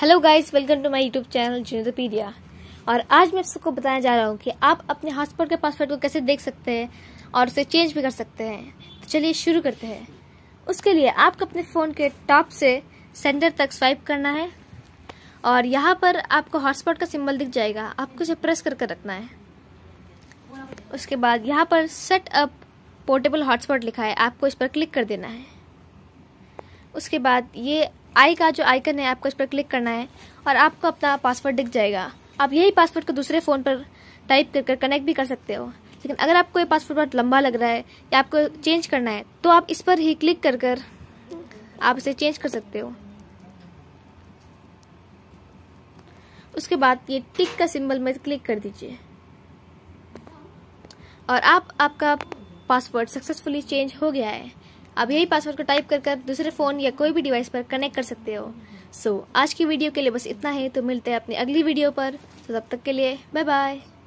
hello guys welcome to my YouTube channel Junaidopedia और आज मैं आप सबको बताने जा रहा हूँ कि आप अपने हॉटस्पॉट के पासवर्ड को कैसे देख सकते हैं और उसे चेंज भी कर सकते हैं तो चलिए शुरू करते हैं उसके लिए आपको अपने फ़ोन के टॉप से सेंटर तक स्वाइप करना है और यहाँ पर आपको हॉटस्पॉट का सिम्बल दिख जाएगा आपको उसे प्रेस करके कर रखना है उसके बाद यहाँ पर सेट अप पोर्टेबल हॉटस्पॉट लिखा है आपको इस पर क्लिक कर देना है उसके बाद ये आई का जो आइकन है आपको इस पर क्लिक करना है और आपको अपना पासवर्ड दिख जाएगा आप यही पासवर्ड को दूसरे फ़ोन पर टाइप कर कनेक्ट भी कर सकते हो लेकिन अगर आपको ये पासवर्ड बहुत लंबा लग रहा है या आपको चेंज करना है तो आप इस पर ही क्लिक कर कर आप इसे चेंज कर सकते हो उसके बाद ये टिक का सिंबल में क्लिक कर दीजिए और आप आपका पासवर्ड सक्सेसफुली चेंज हो गया है आप यही पासवर्ड को टाइप कर कर दूसरे फ़ोन या कोई भी डिवाइस पर कनेक्ट कर सकते हो सो so, आज की वीडियो के लिए बस इतना है तो मिलते हैं अपनी अगली वीडियो पर तो तब तक के लिए बाय बाय